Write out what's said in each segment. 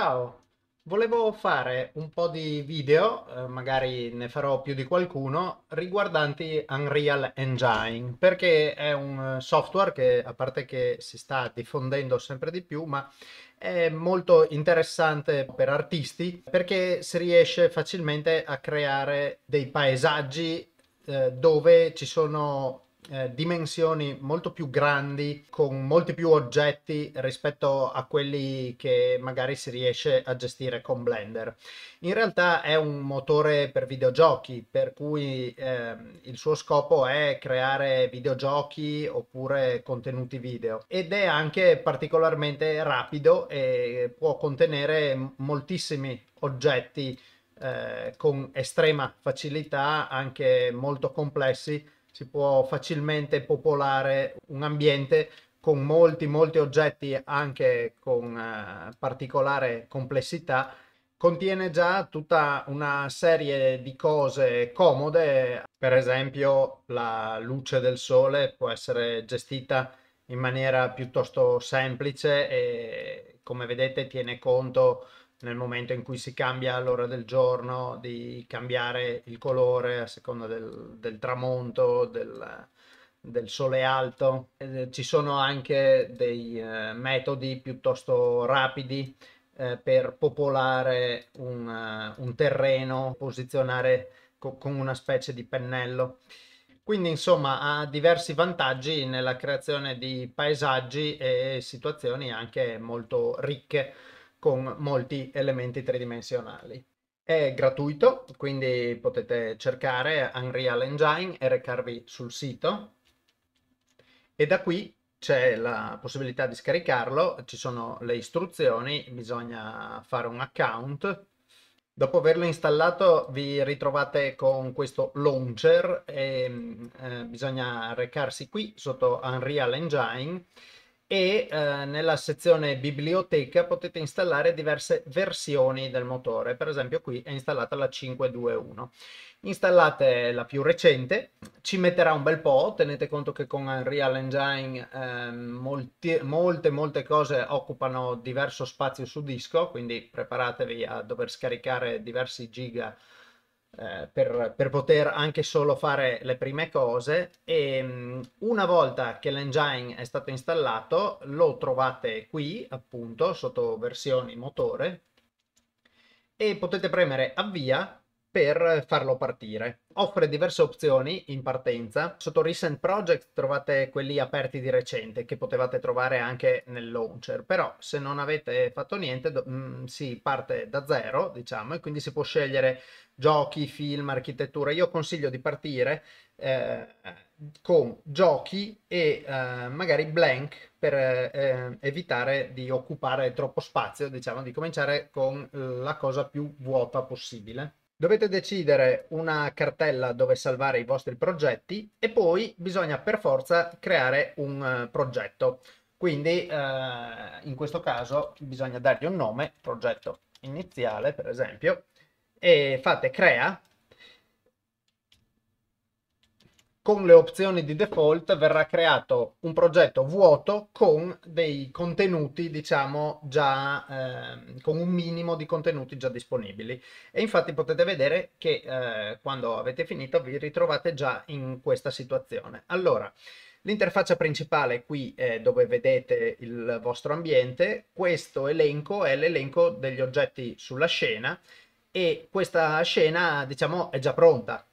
Ciao, volevo fare un po' di video, eh, magari ne farò più di qualcuno, riguardanti Unreal Engine, perché è un eh, software che, a parte che si sta diffondendo sempre di più, ma è molto interessante per artisti, perché si riesce facilmente a creare dei paesaggi eh, dove ci sono eh, dimensioni molto più grandi con molti più oggetti rispetto a quelli che magari si riesce a gestire con Blender. In realtà è un motore per videogiochi, per cui eh, il suo scopo è creare videogiochi oppure contenuti video ed è anche particolarmente rapido e può contenere moltissimi oggetti eh, con estrema facilità, anche molto complessi si può facilmente popolare un ambiente con molti, molti oggetti anche con eh, particolare complessità. Contiene già tutta una serie di cose comode, per esempio la luce del sole può essere gestita in maniera piuttosto semplice e come vedete tiene conto nel momento in cui si cambia l'ora del giorno, di cambiare il colore a seconda del, del tramonto, del, del, sole alto. Eh, ci sono anche dei eh, metodi piuttosto rapidi eh, per popolare un, eh, un terreno, posizionare co- con una specie di pennello. Quindi insomma ha diversi vantaggi nella creazione di paesaggi e situazioni anche molto ricche con molti elementi tridimensionali. È gratuito, quindi potete cercare Unreal Engine e recarvi sul sito e da qui c'è la possibilità di scaricarlo, ci sono le istruzioni, bisogna fare un account. Dopo averlo installato vi ritrovate con questo launcher e mm, eh, bisogna recarsi qui sotto Unreal Engine e eh, nella sezione biblioteca potete installare diverse versioni del motore, per esempio qui è installata la 521. Installate la più recente, ci metterà un bel po', tenete conto che con Unreal Engine eh, molti, molte molte cose occupano diverso spazio su disco, quindi preparatevi a dover scaricare diversi giga eh, per, per, poter anche solo fare le prime cose e mm, una volta che l'engine è stato installato lo trovate qui appunto sotto versioni motore e potete premere avvia per farlo partire. Offre diverse opzioni in partenza. Sotto Recent Project trovate quelli aperti di recente che potevate trovare anche nel launcher, però se non avete fatto niente mh, mm, si parte da zero, diciamo, e quindi si può scegliere giochi, film, architettura. Io consiglio di partire eh, con giochi e eh, magari blank per eh, evitare di occupare troppo spazio, diciamo, di cominciare con la cosa più vuota possibile. Dovete decidere una cartella dove salvare i vostri progetti e poi bisogna per forza creare un uh, progetto. Quindi eh, in questo caso bisogna dargli un nome, progetto iniziale per esempio, e fate crea con le opzioni di default verrà creato un progetto vuoto con dei contenuti, diciamo, già eh, con un minimo di contenuti già disponibili. E infatti potete vedere che eh, quando avete finito vi ritrovate già in questa situazione. Allora, L'interfaccia principale qui è dove vedete il vostro ambiente, questo elenco è l'elenco degli oggetti sulla scena e questa scena diciamo è già pronta.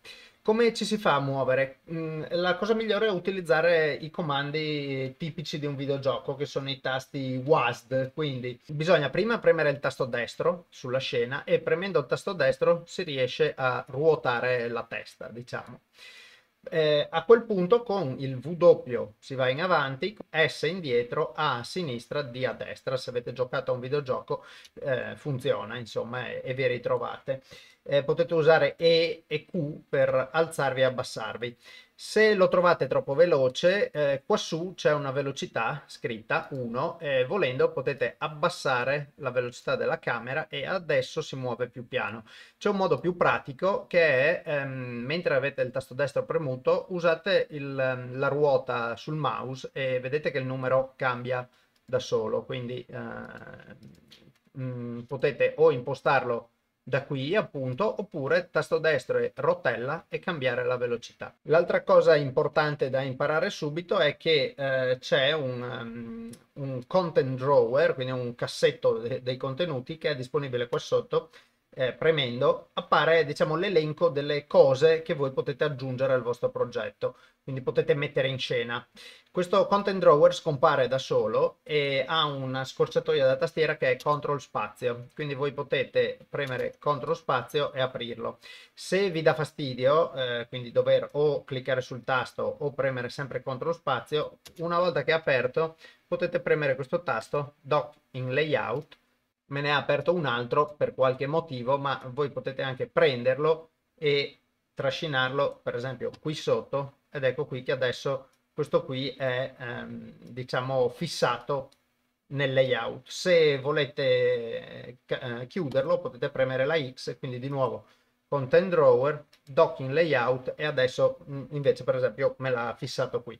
Come ci si fa a muovere? Mm, la cosa migliore è utilizzare i comandi tipici di un videogioco che sono i tasti WASD, quindi bisogna prima premere il tasto destro sulla scena e premendo il tasto destro si riesce a ruotare la testa, diciamo. Eh, a quel punto con il W si va in avanti, S indietro, A a sinistra, D a destra. Se avete giocato a un videogioco eh, funziona, insomma, e, e vi ritrovate eh, potete usare E e Q per alzarvi e abbassarvi. Se lo trovate troppo veloce, eh, qua c'è una velocità scritta 1 e volendo potete abbassare la velocità della camera e adesso si muove più piano. C'è un modo più pratico che è, ehm, mentre avete il tasto destro premuto, usate il, ehm, la ruota sul mouse e vedete che il numero cambia da solo, quindi eh, mh, mm, potete o impostarlo da qui appunto oppure tasto destro e rotella e cambiare la velocità. L'altra cosa importante da imparare subito è che eh, c'è un, um, un content drawer, quindi un cassetto de dei contenuti che è disponibile qua sotto eh, premendo, appare diciamo, l'elenco delle cose che voi potete aggiungere al vostro progetto, quindi potete mettere in scena. Questo Content Drawer scompare da solo e ha una scorciatoia da tastiera che è CTRL spazio, quindi voi potete premere CTRL spazio e aprirlo. Se vi dà fastidio, eh, quindi dover o cliccare sul tasto o premere sempre CTRL spazio, una volta che è aperto potete premere questo tasto Doc in Layout me ne ha aperto un altro per qualche motivo, ma voi potete anche prenderlo e trascinarlo, per esempio, qui sotto, ed ecco qui che adesso questo qui è, ehm, diciamo, fissato nel layout. Se volete eh, eh chiuderlo potete premere la X, quindi di nuovo Content Drawer, Docking Layout e adesso mm, invece per esempio me l'ha fissato qui.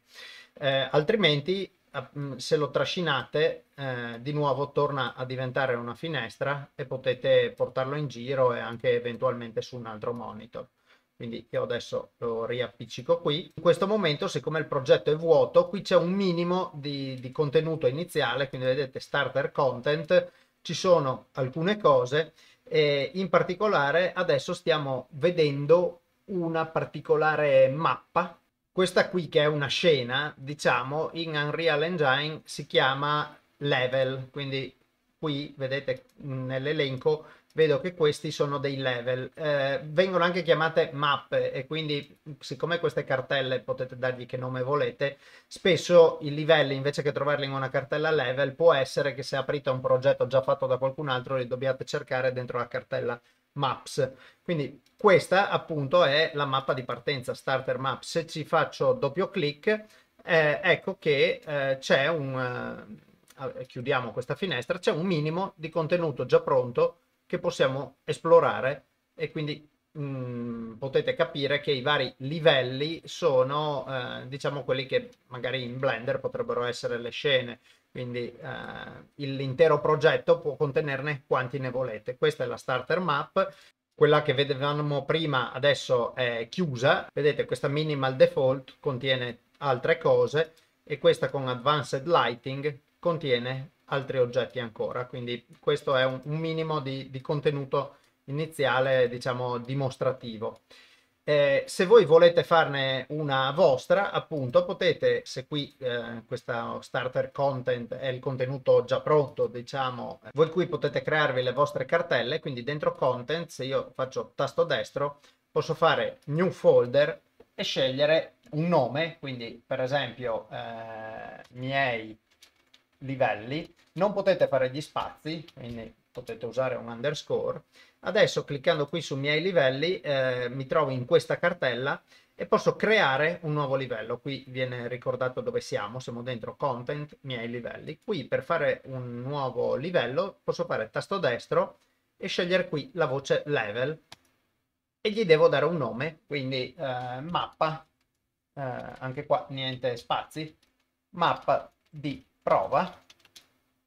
Eh, altrimenti Mm, se lo trascinate eh, di nuovo torna a diventare una finestra e potete portarlo in giro e anche eventualmente su un altro monitor quindi io adesso lo riappiccico qui. In questo momento, siccome il progetto è vuoto, qui c'è un minimo di, di, contenuto iniziale, quindi vedete starter content, ci sono alcune cose, e in particolare adesso stiamo vedendo una particolare mappa questa qui che è una scena, diciamo, in Unreal Engine si chiama level, quindi qui vedete nell'elenco vedo che questi sono dei level. Eh, vengono anche chiamate mappe e quindi siccome queste cartelle potete dargli che nome volete, spesso i livelli invece che trovarli in una cartella level può essere che se aprite un progetto già fatto da qualcun altro li dobbiate cercare dentro la cartella Maps. Quindi questa appunto è la mappa di partenza, Starter Maps. Se ci faccio doppio clic, eh, ecco che eh, c'è un... Eh, chiudiamo questa finestra, c'è un minimo di contenuto già pronto che possiamo esplorare e quindi mm, potete capire che i vari livelli sono eh, diciamo quelli che magari in Blender potrebbero essere le scene quindi eh, l'intero progetto può contenerne quanti ne volete. Questa è la starter map. Quella che vedevamo prima adesso è chiusa. Vedete questa minimal default contiene altre cose e questa con advanced lighting contiene altri oggetti ancora. Quindi questo è un, un minimo di, di contenuto iniziale, diciamo, dimostrativo. Eh, se voi volete farne una vostra, appunto, potete, se qui eh, questo starter content è il contenuto già pronto, diciamo, voi qui potete crearvi le vostre cartelle, quindi dentro content, se io faccio tasto destro, posso fare new folder e scegliere un nome, quindi per esempio eh, miei livelli, non potete fare gli spazi, quindi potete usare un underscore. Adesso cliccando qui su miei livelli eh, mi trovo in questa cartella e posso creare un nuovo livello. Qui viene ricordato dove siamo, siamo dentro content, miei livelli. Qui per fare un nuovo livello posso fare tasto destro e scegliere qui la voce level e gli devo dare un nome, quindi eh, mappa, eh, anche qua niente spazi, mappa di prova.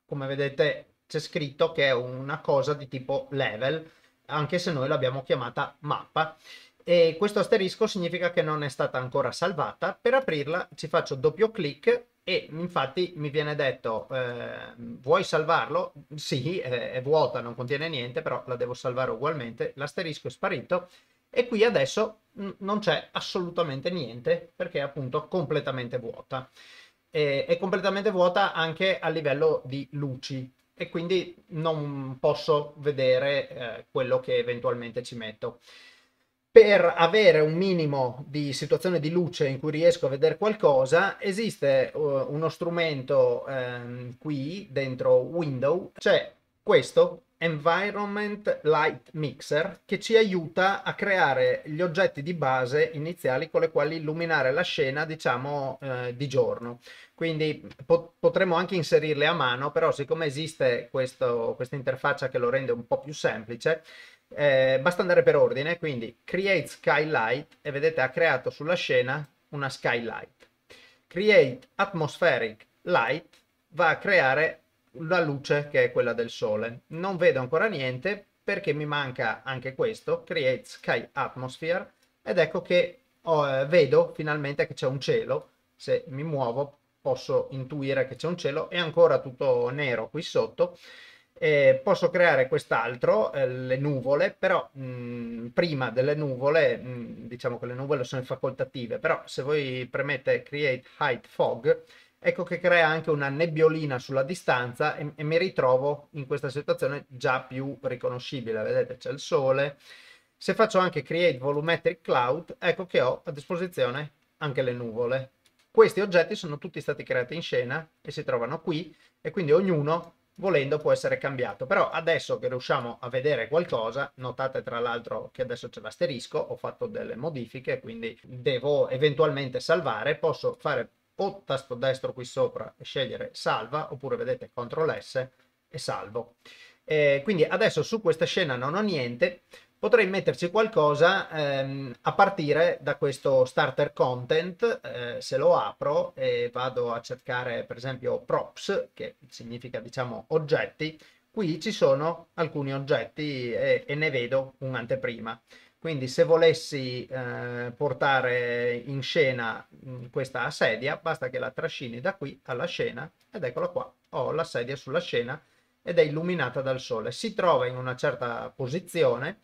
Come vedete c'è scritto che è una cosa di tipo level, anche se noi l'abbiamo chiamata mappa. E questo asterisco significa che non è stata ancora salvata. Per aprirla ci faccio doppio clic e infatti mi viene detto eh, vuoi salvarlo? Sì, è, è vuota, non contiene niente, però la devo salvare ugualmente. L'asterisco è sparito e qui adesso non c'è assolutamente niente perché è appunto completamente vuota. E, è completamente vuota anche a livello di luci, e quindi non posso vedere eh, quello che eventualmente ci metto. Per avere un minimo di situazione di luce in cui riesco a vedere qualcosa, esiste uh, uno strumento ehm, qui dentro Window, c'è questo Environment Light Mixer che ci aiuta a creare gli oggetti di base iniziali con le quali illuminare la scena diciamo eh, di giorno quindi po- potremmo anche inserirle a mano però siccome esiste questo, questa interfaccia che lo rende un po' più semplice eh, basta andare per ordine quindi create skylight e vedete ha creato sulla scena una skylight create atmospheric light va a creare la luce che è quella del sole. Non vedo ancora niente perché mi manca anche questo, Create Sky Atmosphere, ed ecco che oh, eh, vedo finalmente che c'è un cielo. Se mi muovo posso intuire che c'è un cielo, è ancora tutto nero qui sotto. Eh, posso creare quest'altro, eh, le nuvole, però mh, mm, prima delle nuvole, mh, mm, diciamo che le nuvole sono facoltative, però se voi premete Create Height Fog, ecco che crea anche una nebbiolina sulla distanza e, e mi ritrovo in questa situazione già più riconoscibile. Vedete, c'è il sole. Se faccio anche Create Volumetric Cloud, ecco che ho a disposizione anche le nuvole. Questi oggetti sono tutti stati creati in scena e si trovano qui e quindi ognuno volendo può essere cambiato. Però adesso che riusciamo a vedere qualcosa, notate tra l'altro che adesso c'è l'asterisco, ho fatto delle modifiche, quindi devo eventualmente salvare, posso fare o tasto destro qui sopra e scegliere salva oppure vedete CTRL S e salvo. Eh, quindi adesso su questa scena non ho niente, potrei metterci qualcosa ehm, a partire da questo starter content, eh, se lo apro e vado a cercare per esempio props, che significa diciamo oggetti, qui ci sono alcuni oggetti e, e ne vedo un'anteprima. Quindi se volessi eh, portare in scena mh, mm, questa sedia, basta che la trascini da qui alla scena ed eccola qua, ho la sedia sulla scena ed è illuminata dal sole. Si trova in una certa posizione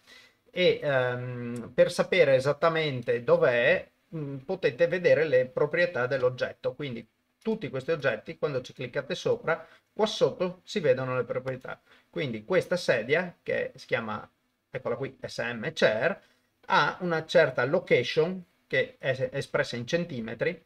e ehm, per sapere esattamente dov'è mh, mm, potete vedere le proprietà dell'oggetto. Quindi tutti questi oggetti, quando ci cliccate sopra, qua sotto si vedono le proprietà. Quindi questa sedia, che si chiama eccola qui, SM chair, ha una certa location che è espressa in centimetri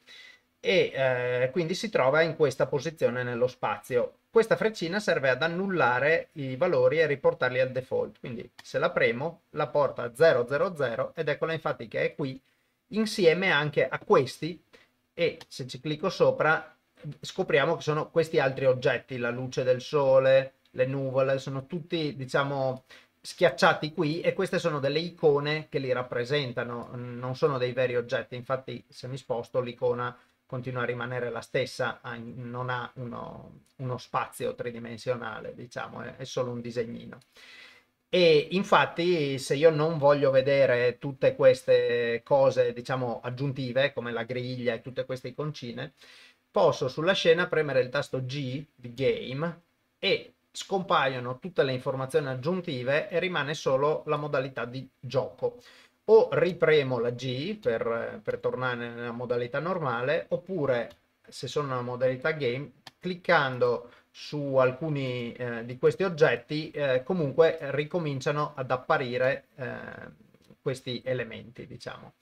e eh, quindi si trova in questa posizione nello spazio. Questa freccina serve ad annullare i valori e riportarli al default, quindi se la premo la porta a 000 ed eccola infatti che è qui insieme anche a questi e se ci clicco sopra scopriamo che sono questi altri oggetti, la luce del sole, le nuvole, sono tutti diciamo schiacciati qui e queste sono delle icone che li rappresentano, mm, non sono dei veri oggetti, infatti se mi sposto l'icona continua a rimanere la stessa, non ha uno, uno spazio tridimensionale, diciamo, è, solo un disegnino. E infatti, se io non voglio vedere tutte queste cose, diciamo, aggiuntive, come la griglia e tutte queste iconcine, posso sulla scena premere il tasto G di game e scompaiono tutte le informazioni aggiuntive e rimane solo la modalità di gioco. O ripremo la G per, per tornare nella modalità normale, oppure se sono nella modalità game, cliccando su alcuni eh, di questi oggetti, eh, comunque ricominciano ad apparire eh, questi elementi, diciamo.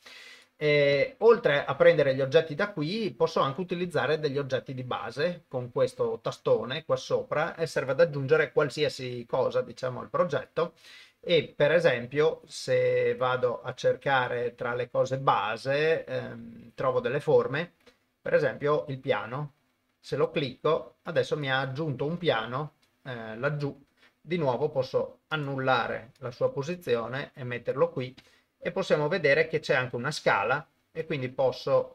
E, oltre a prendere gli oggetti da qui, posso anche utilizzare degli oggetti di base con questo tastone qua sopra e serve ad aggiungere qualsiasi cosa, diciamo, al progetto. E per esempio, se vado a cercare tra le cose base, ehm, trovo delle forme, per esempio il piano. Se lo clicco, adesso mi ha aggiunto un piano eh, laggiù. Di nuovo posso annullare la sua posizione e metterlo qui e possiamo vedere che c'è anche una scala e quindi posso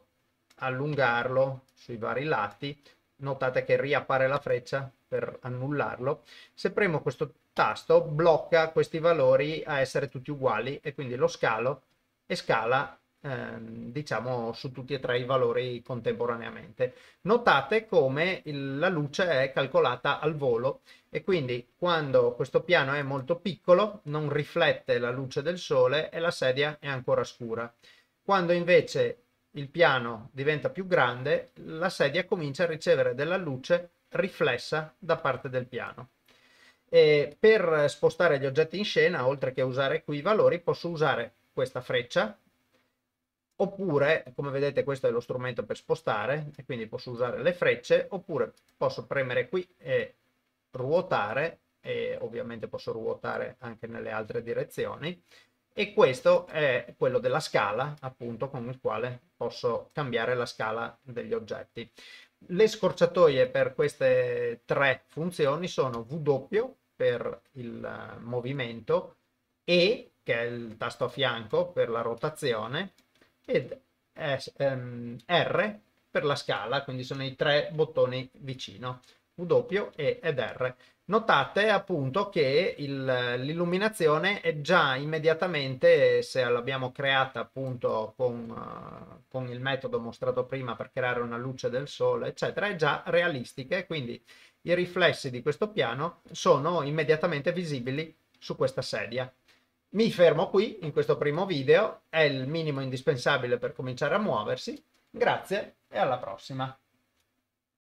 allungarlo sui vari lati notate che riappare la freccia per annullarlo se premo questo tasto blocca questi valori a essere tutti uguali e quindi lo scalo e scala ehm, diciamo su tutti e tre i valori contemporaneamente. Notate come il, la luce è calcolata al volo e quindi quando questo piano è molto piccolo non riflette la luce del sole e la sedia è ancora scura. Quando invece il piano diventa più grande, la sedia comincia a ricevere della luce riflessa da parte del piano. E per spostare gli oggetti in scena, oltre che usare qui i valori, posso usare questa freccia oppure come vedete questo è lo strumento per spostare e quindi posso usare le frecce oppure posso premere qui e ruotare e ovviamente posso ruotare anche nelle altre direzioni e questo è quello della scala appunto con il quale posso cambiare la scala degli oggetti le scorciatoie per queste tre funzioni sono W per il movimento E che è il tasto a fianco per la rotazione ed S, um, ehm, R per la scala, quindi sono i tre bottoni vicino, W e, ed R. Notate appunto che l'illuminazione è già immediatamente, se l'abbiamo creata appunto con, uh, con, il metodo mostrato prima per creare una luce del sole, eccetera, è già realistica e quindi i riflessi di questo piano sono immediatamente visibili su questa sedia. Mi fermo qui in questo primo video, è il minimo indispensabile per cominciare a muoversi. Grazie e alla prossima!